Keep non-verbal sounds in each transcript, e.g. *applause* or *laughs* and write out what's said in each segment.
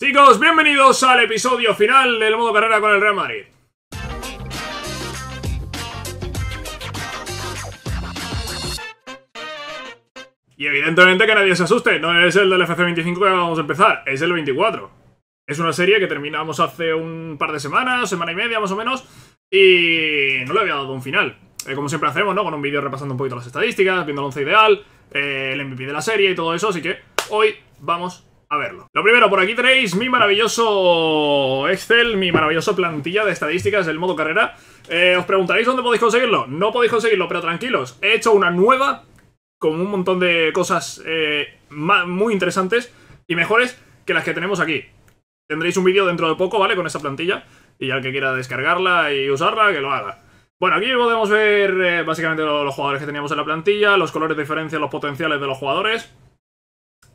Chicos, bienvenidos al episodio final del modo carrera con el Real Madrid. Y evidentemente que nadie se asuste, no es el del FC25 que vamos a empezar, es el 24. Es una serie que terminamos hace un par de semanas, semana y media más o menos, y no le había dado un final. Eh, como siempre hacemos, ¿no? Con un vídeo repasando un poquito las estadísticas, viendo el once ideal, eh, el MVP de la serie y todo eso, así que hoy vamos a verlo. Lo primero, por aquí tenéis mi maravilloso Excel, mi maravilloso plantilla de estadísticas del modo carrera. Eh, os preguntaréis dónde podéis conseguirlo. No podéis conseguirlo, pero tranquilos. He hecho una nueva con un montón de cosas eh, muy interesantes y mejores que las que tenemos aquí. Tendréis un vídeo dentro de poco, ¿vale? Con esa plantilla. Y al que quiera descargarla y usarla, que lo haga. Bueno, aquí podemos ver eh, básicamente los jugadores que teníamos en la plantilla, los colores de diferencia, los potenciales de los jugadores.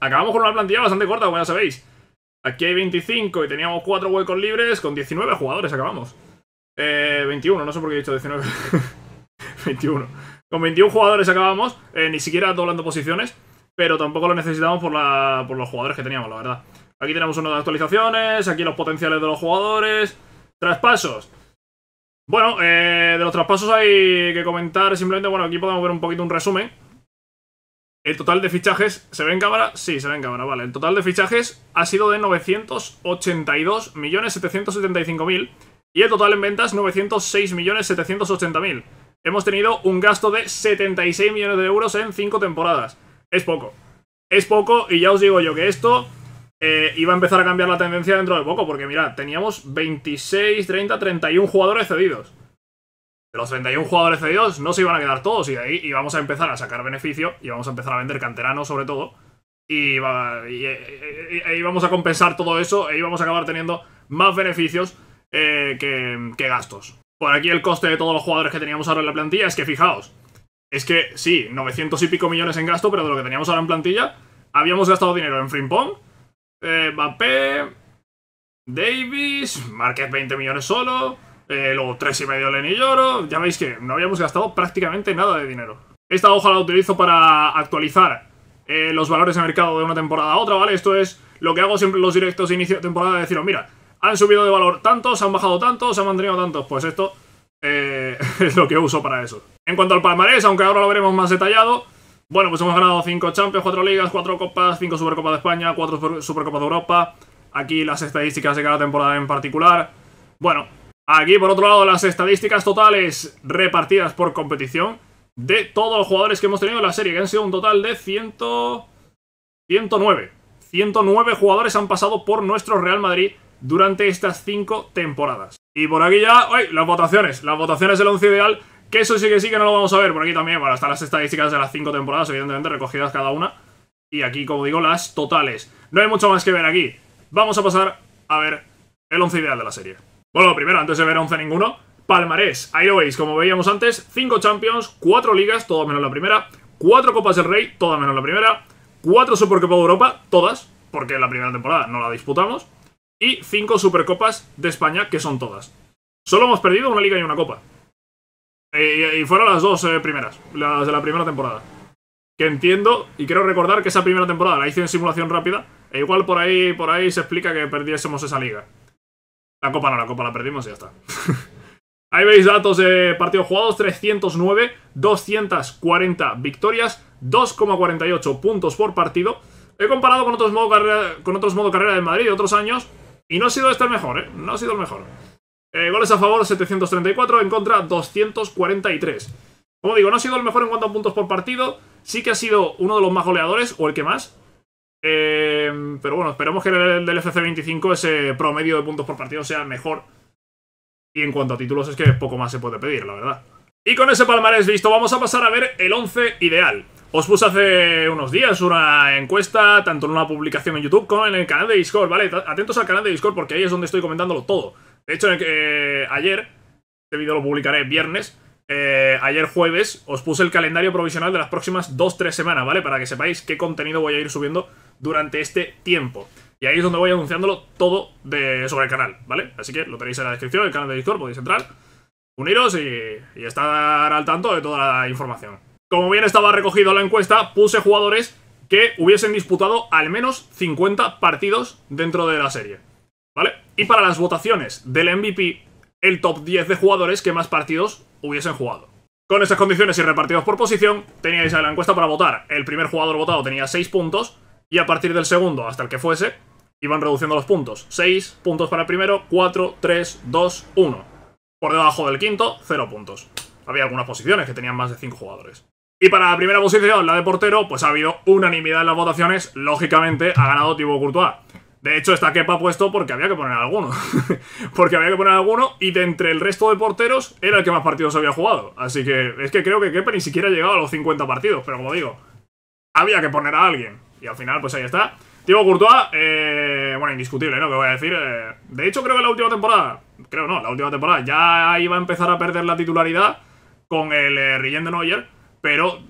Acabamos con una plantilla bastante corta, como ya sabéis. Aquí hay 25 y teníamos 4 huecos libres. Con 19 jugadores acabamos. Eh, 21, no sé por qué he dicho 19. 21. *laughs* Con 21 jugadores acabamos. Eh, ni siquiera doblando posiciones. Pero tampoco lo necesitamos por, los jugadores que teníamos, la verdad. Aquí tenemos uno de actualizaciones. Aquí los potenciales de los jugadores. Traspasos. Bueno, eh, de los traspasos hay que comentar simplemente, bueno, aquí podemos ver un poquito un resumen. El total de fichajes, ¿se ve en cámara? Sí, se ve en cámara, vale. El total de fichajes ha sido de 982.775.000 y el total en ventas 906.780.000. Hemos tenido un gasto de 76 millones de euros en 5 temporadas. Es poco. Es poco y ya os digo yo que esto eh, iba a empezar a cambiar la tendencia dentro de poco porque mirad, teníamos 26, 30, 31 jugadores cedidos de los 31 jugadores cedidos no se iban a quedar todos y de ahí íbamos a empezar a sacar beneficio y vamos a empezar a vender canteranos sobre todo y, e, e, e íbamos a compensar todo eso e íbamos a acabar teniendo más beneficios eh, que, gastos. Por aquí el coste de todos los jugadores que teníamos ahora en la plantilla es que fijaos, es que sí, 900 y pico millones en gasto, pero de lo que teníamos ahora en plantilla, habíamos gastado dinero en Frimpong, eh, Mbappé, Davis, Márquez 20 millones solo, eh, luego 3,5 y medio Lenny Lloro. Ya veis que no habíamos gastado prácticamente nada de dinero. Esta hoja la utilizo para actualizar eh, los valores de mercado de una temporada a otra, ¿vale? Esto es lo que hago siempre en los directos de inicio de temporada, deciros, mira, han subido de valor tantos, han bajado tantos, han mantenido tantos. Pues esto eh, *laughs* es lo que uso para eso. En cuanto al palmarés, aunque ahora lo veremos más detallado, bueno, pues hemos ganado 5 Champions, 4 Ligas, 4 Copas, 5 Supercopas de España, 4 Supercopas de Europa. Aquí las estadísticas de cada temporada en particular. Bueno, Aquí, por otro lado, las estadísticas totales repartidas por competición de todos los jugadores que hemos tenido en la serie, que han sido un total de 100... 109. 109 jugadores han pasado por nuestro Real Madrid durante estas 5 temporadas. Y por aquí ya, ¡ay! Las votaciones. Las votaciones del 11 ideal, que eso sí que sí que no lo vamos a ver. Por aquí también, bueno, están las estadísticas de las 5 temporadas, evidentemente recogidas cada una. Y aquí, como digo, las totales. No hay mucho más que ver aquí. Vamos a pasar a ver el 11 ideal de la serie. Bueno, primero, antes de ver 11 ninguno, palmarés, ahí lo veis, como veíamos antes, 5 Champions, 4 Ligas, todo menos la primera, 4 Copas del Rey, toda menos la primera, 4 Supercopa de Europa, todas, porque la primera temporada no la disputamos, y 5 Supercopas de España, que son todas. Solo hemos perdido una Liga y una Copa. y fueron las dos eh, primeras, las de la primera temporada. Que entiendo, y quiero recordar que esa primera temporada la hice en simulación rápida, e igual por ahí, por ahí se explica que perdiésemos esa liga. La copa no, la copa la perdimos y ya está. *laughs* Ahí veis datos de partidos jugados, 309, 240 victorias, 2,48 puntos por partido. He comparado con otros, modos carrera, con otros carrera de Madrid de otros años y no ha sido este el mejor, ¿eh? No ha sido el mejor. Eh, goles a favor 734, en contra 243. Como digo, no ha sido el mejor en cuanto a puntos por partido, sí que ha sido uno de los más goleadores, o el que más, Em, pero bueno, esperemos que el del FC25 ese promedio de puntos por partido sea mejor. Y en cuanto a títulos es que poco más se puede pedir, la verdad. Y con ese palmarés listo, vamos a pasar a ver el 11 ideal. Os puse hace unos días una encuesta, tanto en una publicación en YouTube como en el canal de Discord, ¿vale? Atentos al canal de Discord porque ahí es donde estoy comentándolo todo. De hecho, eh, ayer, este vídeo lo publicaré viernes, eh, ayer jueves os puse el calendario provisional de las próximas 2-3 semanas, ¿vale? Para que sepáis qué contenido voy a ir subiendo durante este tiempo. Y ahí es donde voy anunciándolo todo sobre el canal, ¿vale? Así que lo tenéis en la descripción, el canal de Discord, podéis entrar, uniros y, estar al tanto de toda la información. Como bien estaba recogido la encuesta, puse jugadores que hubiesen disputado al menos 50 partidos dentro de la serie, ¿vale? Y para las votaciones del MVP, el top 10 de jugadores que más partidos hubiesen jugado. Con estas condiciones y repartidos por posición, teníais en la encuesta para votar. El primer jugador votado tenía 6 puntos, y a partir del segundo hasta el que fuese, iban reduciendo los puntos. 6 puntos para el primero, 4, 3, 2, 1. Por debajo del quinto, 0 puntos. Había algunas posiciones que tenían más de 5 jugadores. Y para la primera posición, la de portero, pues ha habido unanimidad en las votaciones. Lógicamente, ha ganado Thibaut Courtois. De hecho, esta quepa ha puesto porque había que poner alguno. *laughs* porque había que poner alguno y de entre el resto de porteros era el que más partidos había jugado. Así que es que creo que Kepa ni siquiera ha llegado a los 50 partidos, pero como digo, había que poner a alguien. Y al final, pues ahí está. Tío Courtois, eh, bueno, indiscutible, ¿no? Que voy a decir. Eh, de hecho, creo que la última temporada, creo no, la última temporada ya iba a empezar a perder la titularidad con el eh, de Neuer, pero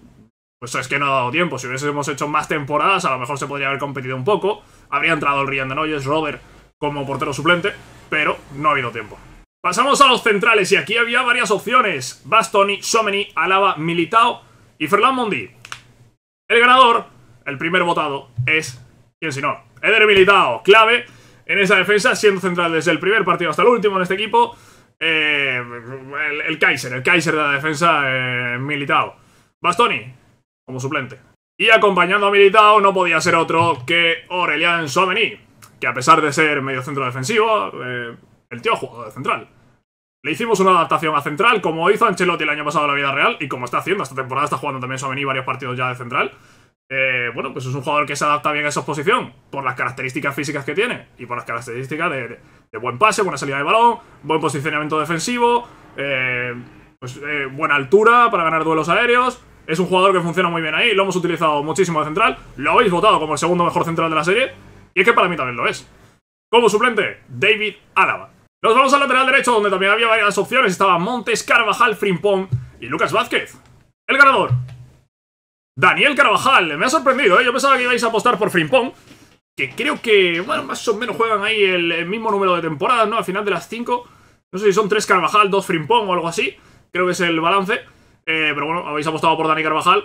pues es que no ha dado tiempo. Si hubiésemos hecho más temporadas, a lo mejor se podría haber competido un poco. Habría entrado el Ryan de Neuer, Robert como portero suplente, pero no ha habido tiempo. Pasamos a los centrales y aquí había varias opciones. Bastoni, Someni, Alaba, Militao y Ferland Mondi. El ganador el primer votado es, quién si no, Eder Militao, clave en esa defensa, siendo central desde el primer partido hasta el último en este equipo. Eh, el, Kaiser, el Kaiser de la defensa eh, Militao. Bastoni, como suplente. Y acompañando a Militao no podía ser otro que Aurelian Soveni. que a pesar de ser medio centro defensivo, eh, el tío ha jugado de central. Le hicimos una adaptación a central, como hizo Ancelotti el año pasado en la vida real, y como está haciendo, esta temporada está jugando también Soveni varios partidos ya de central. Eh, bueno, pues es un jugador que se adapta bien a esa posición por las características físicas que tiene y por las características de, buen pase, buena salida de balón, buen posicionamiento defensivo, eh, pues, eh, buena altura para ganar duelos aéreos. Es un jugador que funciona muy bien ahí, lo hemos utilizado muchísimo de central, lo habéis votado como el segundo mejor central de la serie y es que para mí también lo es. Como suplente, David Álava. Nos vamos al lateral derecho donde también había varias opciones, estaban Montes, Carvajal, Frimpong y Lucas Vázquez. El ganador, Daniel Carvajal, me ha sorprendido, ¿eh? Yo pensaba que ibais a apostar por Frimpong Que creo que, bueno, más o menos juegan ahí el, mismo número de temporadas, ¿no? Al final de las 5 No sé si son 3 Carvajal, 2 Frimpong o algo así Creo que es el balance eh, Pero bueno, habéis apostado por Dani Carvajal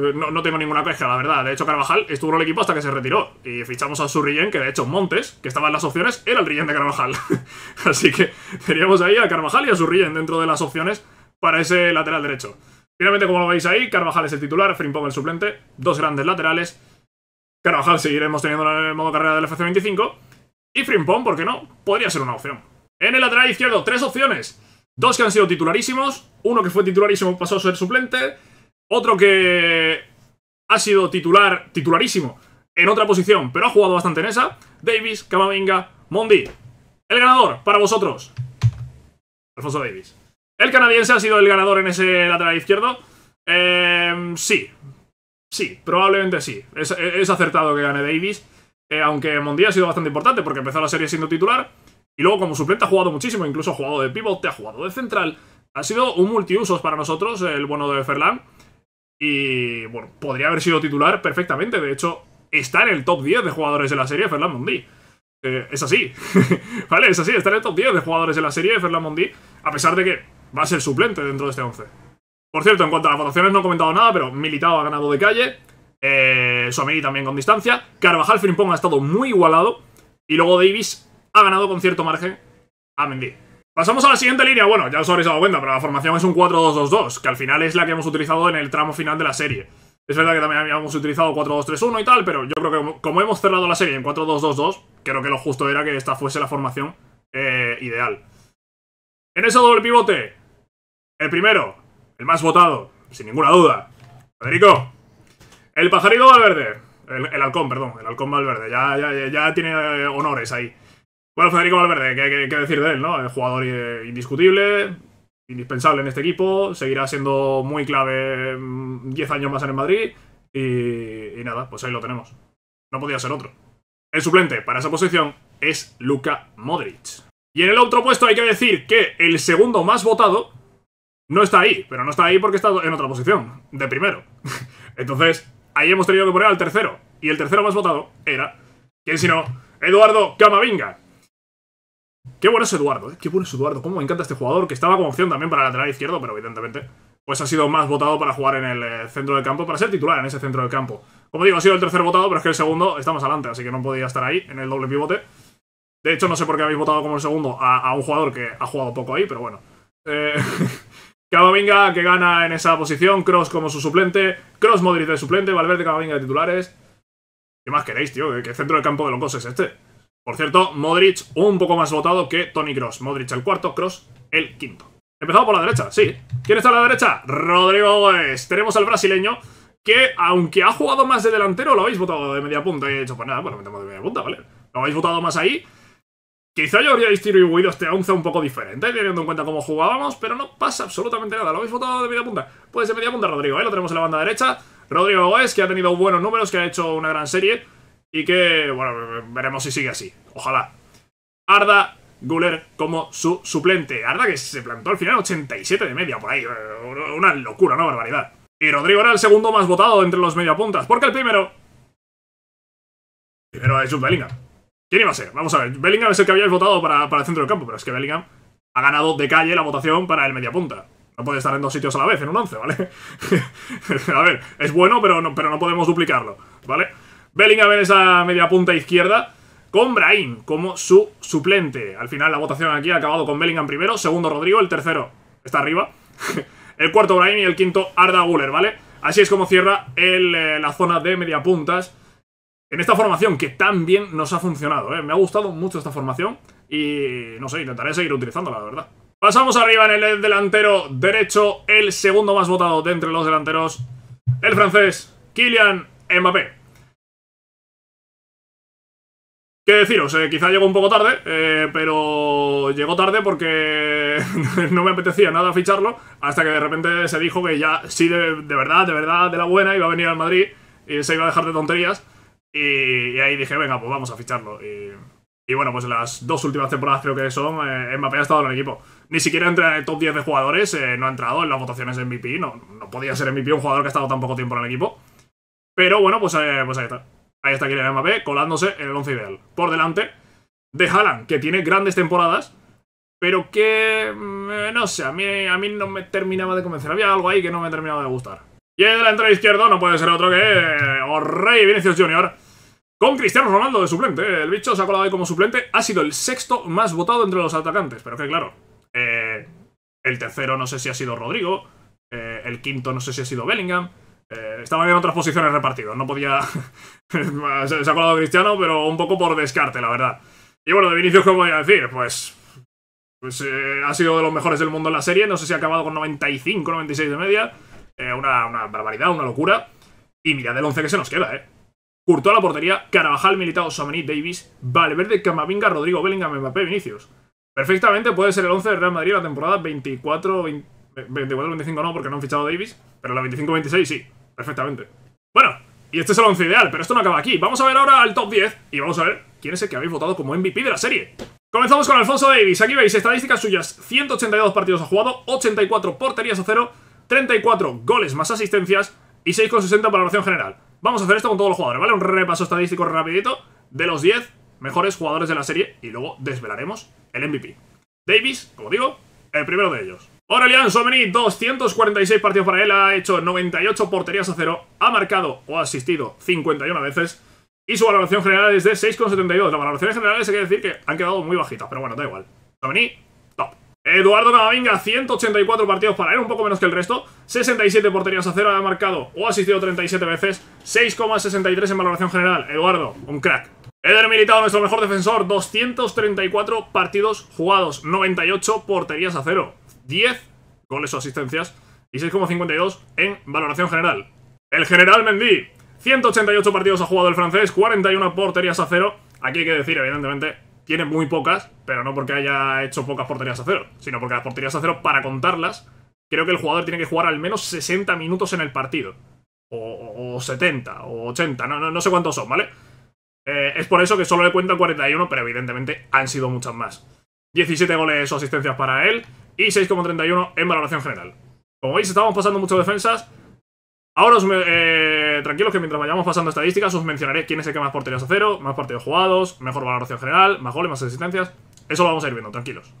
eh, no, tengo ninguna queja, la verdad. De hecho, Carvajal estuvo en el equipo hasta que se retiró. Y fichamos a su que de hecho Montes, que estaba en las opciones, era el Rillén de Carvajal. *laughs* Así que teníamos ahí a Carvajal y a su dentro de las opciones para ese lateral derecho. Finalmente, como lo veis ahí, Carvajal es el titular, Frimpong el suplente, dos grandes laterales. Carvajal seguiremos teniendo en el modo carrera del FC25. Y Frimpong, ¿por qué no? Podría ser una opción. En el lateral izquierdo, tres opciones. Dos que han sido titularísimos. Uno que fue titularísimo pasó a ser suplente. Otro que ha sido titular, titularísimo, en otra posición, pero ha jugado bastante en esa. Davis, Camavinga, Mondi. El ganador, para vosotros. Alfonso Davis. El canadiense ha sido el ganador en ese lateral izquierdo. Em, sí. Sí, probablemente sí. Es, acertado que gane Davis. Eh, aunque Mondí ha sido bastante importante porque empezó la serie siendo titular. Y luego como suplente ha jugado muchísimo. Incluso ha jugado de pivote, ha jugado de central. Ha sido un multiusos para nosotros el bueno de Ferland. Y bueno, podría haber sido titular perfectamente. De hecho, está en el top 10 de jugadores de la serie Ferland Mondí. Eh, es así, *laughs* ¿vale? Es así, está en el top 10 de jugadores de la serie Ferland Mondí. A pesar de que va a ser suplente dentro de este 11. Por cierto, en cuanto a las votaciones no he comentado nada, pero Militao ha ganado de calle. Eh, Suamiri también con distancia. Carvajal Frimpong ha estado muy igualado. Y luego Davis ha ganado con cierto margen a Mendy. Pasamos a la siguiente línea. Bueno, ya os habréis dado cuenta, pero la formación es un 4-2-2-2, que al final es la que hemos utilizado en el tramo final de la serie. Es verdad que también habíamos utilizado 4-2-3-1 y tal, pero yo creo que como hemos cerrado la serie en 4-2-2-2, creo que lo justo era que esta fuese la formación eh, ideal. En ese doble pivote, el primero, el más votado, sin ninguna duda. Federico. El pajarito Valverde. El, halcón, perdón. El halcón Valverde. Ya, ya, ya tiene eh, honores ahí. Bueno, Federico Valverde, ¿qué, decir de él, no? El jugador indiscutible, indispensable en este equipo. Seguirá siendo muy clave 10 mm, años más en el Madrid. Y, y nada, pues ahí lo tenemos. No podía ser otro. El suplente para esa posición es Luka Modric. Y en el otro puesto hay que decir que el segundo más votado no está ahí, pero no está ahí porque está en otra posición, de primero. *laughs* Entonces, ahí hemos tenido que poner al tercero. Y el tercero más votado era, ¿quién sino? Eduardo Camavinga. Qué bueno es Eduardo, ¿eh? Qué bueno es Eduardo. Cómo me encanta este jugador, que estaba como opción también para lateral izquierdo, pero evidentemente pues ha sido más votado para jugar en el eh, centro del campo, para ser titular en ese centro del campo. Como digo, ha sido el tercer votado, pero es que el segundo está más adelante, así que no podía estar ahí en el doble pivote. De hecho, no sé por qué habéis votado como el segundo a, a un jugador que ha jugado poco ahí, pero bueno. Eh... *laughs* Camavinga que gana en esa posición, Cross como su suplente, Cross Modric de suplente, Valverde Camavinga de titulares. ¿Qué más queréis, tío? ¿Qué, centro del campo de locos es este? Por cierto, Modric un poco más votado que Tony Cross. Modric el cuarto, Cross el quinto. empezado por la derecha, sí. ¿Quién está a la derecha? Rodrigo Gómez. Tenemos al brasileño que, aunque ha jugado más de delantero, lo habéis votado de media punta. Y he dicho, pues nada, pues lo metemos de media punta, ¿vale? Lo habéis votado más ahí. Quizá yo habría distribuido este 11 un poco diferente, teniendo en cuenta cómo jugábamos, pero no pasa absolutamente nada. ¿Lo habéis votado de media punta? Pues de media punta Rodrigo, ¿eh? Lo tenemos en la banda derecha. Rodrigo es que ha tenido buenos números, que ha hecho una gran serie y que, bueno, veremos si sigue así. Ojalá. Arda Guler como su suplente. Arda que se plantó al final 87 de media, por ahí. Una locura, ¿no? barbaridad. Y Rodrigo era el segundo más votado entre los mediapuntas, porque el primero... primero es un ¿Quién iba a ser? Vamos a ver, Bellingham es el que habíais votado para, el centro del campo, pero es que Bellingham ha ganado de calle la votación para el mediapunta. No puede estar en dos sitios a la vez, en un once, ¿vale? *laughs* a ver, es bueno, pero no, pero no podemos duplicarlo, ¿vale? Bellingham en esa media punta izquierda con Brahim como su suplente. Al final la votación aquí ha acabado con Bellingham primero, segundo Rodrigo, el tercero está arriba, *laughs* el cuarto Brahim y el quinto Arda Guller, ¿vale? Así es como cierra el, eh, la zona de mediapuntas en esta formación que tan bien nos ha funcionado. ¿eh? Me ha gustado mucho esta formación y no sé, intentaré seguir utilizándola, la verdad. Pasamos arriba en el delantero derecho, el segundo más votado de entre los delanteros, el francés Kylian Mbappé. ¿Qué deciros? Eh, quizá llegó un poco tarde, eh, pero llegó tarde porque *laughs* no me apetecía nada ficharlo, hasta que de repente se dijo que ya sí, de, verdad, de verdad, de la buena, iba a venir al Madrid y se iba a dejar de tonterías. Y, ahí dije, venga, pues vamos a ficharlo. Y, bueno, pues las dos últimas temporadas creo que son, eh, Mbappé ha estado en el equipo. Ni siquiera entra en el top 10 de jugadores, eh, no ha entrado en las votaciones MVP, no, no podía ser MVP un jugador que ha estado tan poco tiempo en el equipo. Pero bueno, pues, eh, pues ahí está. Ahí está Kylian Mbappé colándose en el 11 ideal. Por delante de Haaland, que tiene grandes temporadas, pero que, mm, no sé, a mí, a mí no me terminaba de convencer. Había algo ahí que no me terminaba de gustar. Y el entrada izquierda no puede ser otro que eh, Orrey Vinicius Jr. Con Cristiano Ronaldo de suplente. El bicho se ha colado ahí como suplente. Ha sido el sexto más votado entre los atacantes. Pero que claro, eh, el tercero no sé si ha sido Rodrigo. Eh, el quinto no sé si ha sido Bellingham. estaba estaban en otras posiciones repartidos. No podía... *laughs* se, ha colado Cristiano, pero un poco por descarte, la verdad. Y bueno, de Vinicius, ¿qué voy a decir? Pues, pues ha sido de los mejores del mundo en la serie. No sé si ha acabado con 95, 96 de media una, barbaridad, una locura. Y mirad el 11 que se nos queda, ¿eh? Curtó a la portería, Caravajal militado Somení, Davis, Valverde, Camavinga, Rodrigo, Bellingham, Mbappé, Vinicius. Perfectamente puede ser el 11 de Real Madrid la temporada 24-25 no, porque no han fichado Davis, pero la 25-26 sí, perfectamente. Bueno, y este es el 11 ideal, pero esto no acaba aquí. Vamos a ver ahora el top 10 y vamos a ver quién es el que habéis votado como MVP de la serie. Comenzamos con Alfonso Davis. Aquí veis estadísticas suyas. 182 partidos ha jugado, 84 porterías a cero, 34 goles más asistencias y 6,60 valoración general. Vamos a hacer esto con todos los jugadores, ¿vale? Un repaso estadístico rapidito de los 10 mejores jugadores de la serie y luego desvelaremos el MVP. Davis, como digo, el primero de ellos. Aurelian Somení, 246 partidos para él, ha hecho 98 porterías a cero, ha marcado o ha asistido 51 veces y su valoración general es de 6,72. Las valoraciones generales hay que decir que han quedado muy bajitas, pero bueno, da igual. Somení. Eduardo Camavinga, 184 partidos para él, un poco menos que el resto. 67 porterías a cero, ha marcado o asistido 37 veces. 6,63 en valoración general. Eduardo, un crack. Eder Militado, nuestro mejor defensor, 234 partidos jugados, 98 porterías a cero, 10 goles o asistencias y 6,52 en valoración general. El general Mendy, 188 partidos ha jugado el francés, 41 porterías a cero. Aquí hay que decir, evidentemente, tiene muy pocas, pero no porque haya hecho pocas porterías a cero, sino porque las porterías a cero, para contarlas, creo que el jugador tiene que jugar al menos 60 minutos en el partido. O, 70, o 80, no, sé cuántos son, ¿vale? Eh, es por eso que solo le cuentan 41, pero evidentemente han sido muchas más. 17 goles o asistencias para él y 6,31 en valoración general. Como veis, estamos pasando muchas defensas. Ahora os, eh, eh, tranquilos que mientras vayamos pasando estadísticas os mencionaré quién es el que más porterías a cero, más partidos jugados, mejor valoración general, más goles, más asistencias. Eso lo vamos a ir viendo, tranquilos.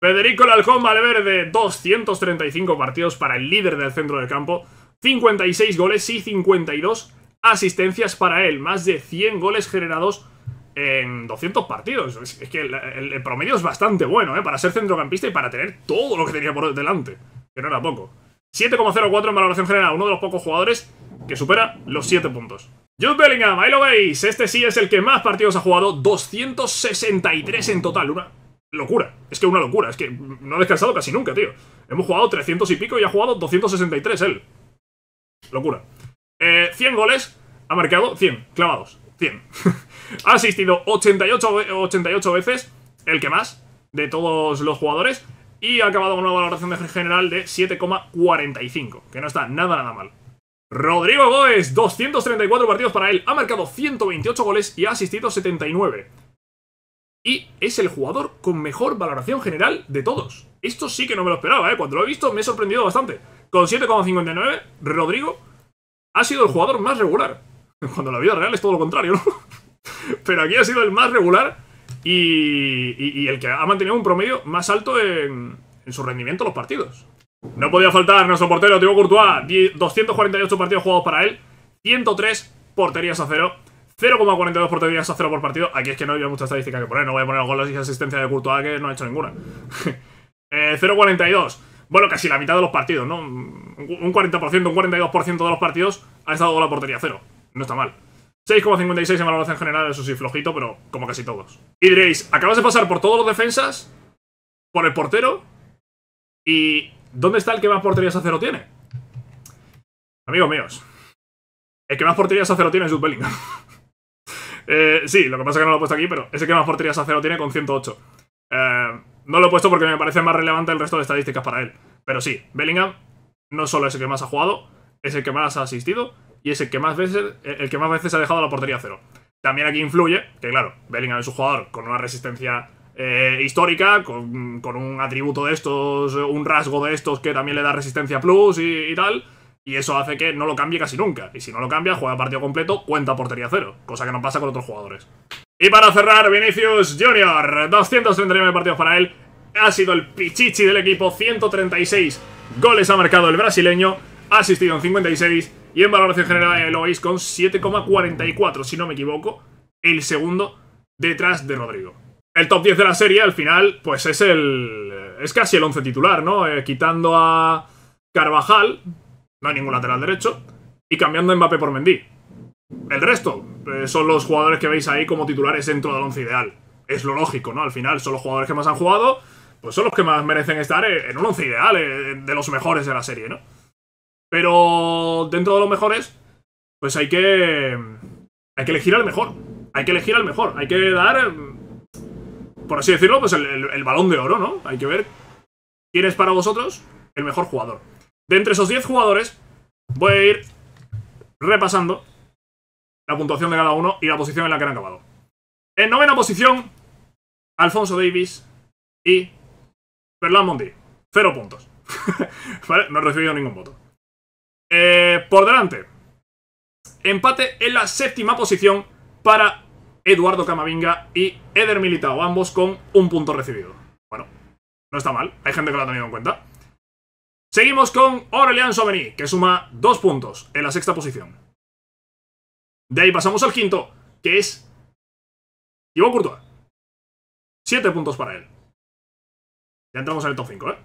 Federico Lalcón verde 235 partidos para el líder del centro del campo, 56 goles y 52 asistencias para él, más de 100 goles generados en 200 partidos. Es, que el, el, promedio es bastante bueno, ¿eh? Para ser centrocampista y para tener todo lo que tenía por delante, que no era poco. 7,04 en valoración general, uno de los pocos jugadores que supera los 7 puntos. Jude Bellingham, ahí lo veis, este sí es el que más partidos ha jugado, 263 en total, una locura, es que una locura, es que no ha descansado casi nunca, tío. Hemos jugado 300 y pico y ha jugado 263 él. Locura. 100 eh, goles, ha marcado 100, clavados, 100. *laughs* ha asistido 88, 88 veces, el que más, de todos los jugadores. Y ha acabado con una valoración general de 7,45, que no está nada nada mal. Rodrigo Góez. 234 partidos para él, ha marcado 128 goles y ha asistido 79. Y es el jugador con mejor valoración general de todos. Esto sí que no me lo esperaba, ¿eh? Cuando lo he visto me he sorprendido bastante. Con 7,59, Rodrigo ha sido el jugador más regular. *laughs* Cuando en la vida real es todo lo contrario, ¿no? *laughs* Pero aquí ha sido el más regular y, el que ha mantenido un promedio más alto en, su rendimiento los partidos. No podía faltar nuestro portero Thibaut Courtois, 248 partidos jugados para él, 103 porterías a cero, 0,42 porterías a cero por partido. Aquí es que no había mucha estadística que poner, no voy a poner los goles y asistencia de Courtois que no ha hecho ninguna. 0,42. *laughs* Eh, bueno, casi la mitad de los partidos, ¿no? Un 40%, un 42% de los partidos ha estado con la portería cero. No está mal. 6,56 en valoración general, eso sí, flojito, pero como casi todos. Y diréis, acabas de pasar por todos los defensas, por el portero, y ¿dónde está el que más porterías a cero tiene? Amigos míos, el que más porterías a cero tiene es Jude Bellingham. *laughs* Eh, sí, lo que pasa es que no lo he puesto aquí, pero es que más porterías a cero tiene con 108. Eh, no lo he puesto porque me parece más relevante el resto de estadísticas para él. Pero sí, Bellingham no solo es el que más ha jugado, es el que más ha asistido y es el que más veces, el que más veces ha dejado la portería cero. También aquí influye que, claro, Bellingham es un jugador con una resistencia eh, histórica, con, un atributo de estos, un rasgo de estos que también le da resistencia plus y, tal. Y eso hace que no lo cambie casi nunca. Y si no lo cambia, juega partido completo, cuenta portería cero. Cosa que no pasa con otros jugadores. Y para cerrar, Vinicius Junior. 239 partidos para él. Ha sido el pichichi del equipo. 136 goles ha marcado el brasileño. Ha asistido en 56 y en valoración general lo veis con 7,44, si no me equivoco, el segundo detrás de Rodrigo. El top 10 de la serie, al final, pues es el... Es casi el 11 titular, ¿no? Eh, quitando a Carvajal, no hay ningún lateral derecho, y cambiando a Mbappé por Mendy. El resto eh, son los jugadores que veis ahí como titulares dentro del 11 ideal. Es lo lógico, ¿no? Al final son los jugadores que más han jugado, pues son los que más merecen estar eh, en un 11 ideal, de los mejores de la serie, ¿no? Pero dentro de los mejores, pues hay que. Hay que elegir al mejor. Hay que elegir al mejor. Hay que dar. Por así decirlo, pues el, balón de oro, ¿no? Hay que ver quién es para vosotros el mejor jugador. De entre esos 10 jugadores, voy a ir repasando la puntuación de cada uno y la posición en la que han acabado. En novena posición, Alfonso Davis y Ferland Mondi. Cero puntos. *laughs* No he recibido ningún voto. Eh, por delante. Empate en la séptima posición para Eduardo Camavinga y Eder Militao, ambos con un punto recibido. Bueno, no está mal, hay gente que lo ha tenido en cuenta. Seguimos con Aurelian Somení, que suma dos puntos en la sexta posición. De ahí pasamos al quinto, que es Thibaut Courtois. Siete puntos para él. Ya entramos en el top 5, ¿eh?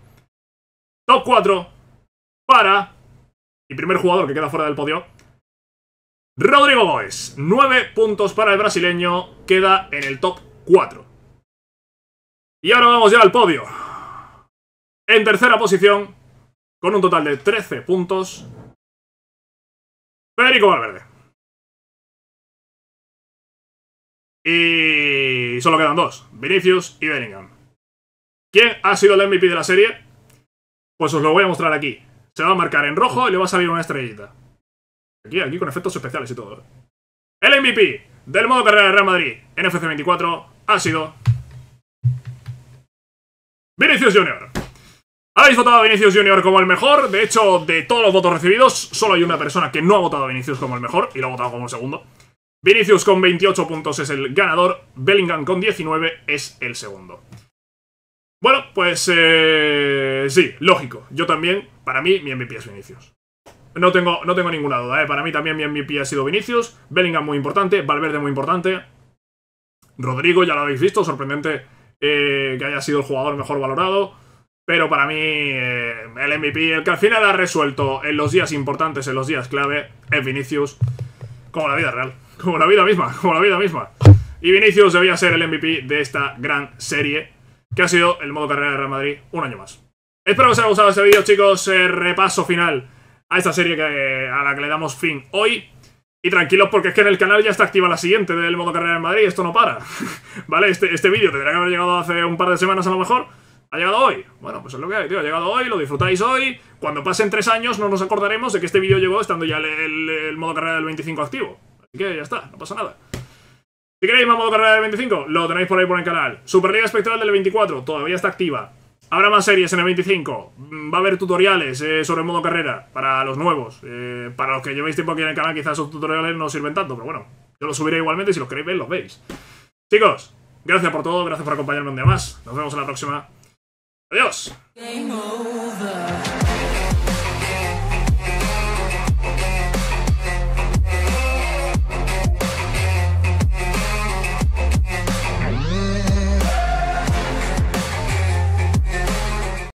Top 4 para y primer jugador que queda fuera del podio. Rodrigo boys 9 puntos para el brasileño, queda en el top 4. Y ahora vamos ya al podio. En tercera posición, con un total de 13 puntos, Federico Valverde. Y solo quedan dos, Vinicius y Bellingham. ¿Quién ha sido el MVP de la serie? Pues os lo voy a mostrar aquí. Se va a marcar en rojo y le va a salir una estrellita. Aquí, aquí con efectos especiales y todo. ¿eh? El MVP del modo carrera de Real Madrid en FC24 ha sido... Vinicius Junior. Habéis votado a Vinicius Junior como el mejor. De hecho, de todos los votos recibidos, solo hay una persona que no ha votado a Vinicius como el mejor y lo ha votado como segundo. Vinicius con 28 puntos es el ganador, Bellingham con 19 es el segundo. Bueno, pues eh, sí, lógico. Yo también, para mí, mi MVP es Vinicius. No tengo, no tengo ninguna duda, ¿eh? Para mí también mi MVP ha sido Vinicius. Bellingham muy importante, Valverde muy importante. Rodrigo, ya lo habéis visto, sorprendente eh, que haya sido el jugador mejor valorado. Pero para mí, eh, el MVP, el que al final ha resuelto en los días importantes, en los días clave, es Vinicius. Como la vida real, como la vida misma, como la vida misma. Y Vinicius debía ser el MVP de esta gran serie que ha sido el modo carrera de Real Madrid un año más. Espero que os haya gustado este vídeo, chicos. Eh, repaso final a esta serie que, eh, a la que le damos fin hoy. Y tranquilos porque es que en el canal ya está activa la siguiente del modo carrera de Madrid, esto no para. *laughs* ¿Vale? Este, este vídeo tendría que haber llegado hace un par de semanas a lo mejor. Ha llegado hoy. Bueno, pues es lo que hay, tío. Ha llegado hoy, lo disfrutáis hoy. Cuando pasen tres años no nos acordaremos de que este vídeo llegó estando ya el, el modo carrera del 25 activo. Así que ya está, no pasa nada. Si queréis más modo carrera del 25, lo tenéis por ahí por el canal. Superliga Espectral del 24, todavía está activa. Habrá más series en el 25. Mm, va a haber tutoriales eh, sobre modo carrera para los nuevos. Eh, para los que llevéis tiempo aquí en el canal, quizás esos tutoriales no sirven tanto, pero bueno. Yo los subiré igualmente, y si los queréis ver, los veis. Chicos, gracias por todo, gracias por acompañarme un día más. Nos vemos en la próxima. Adiós.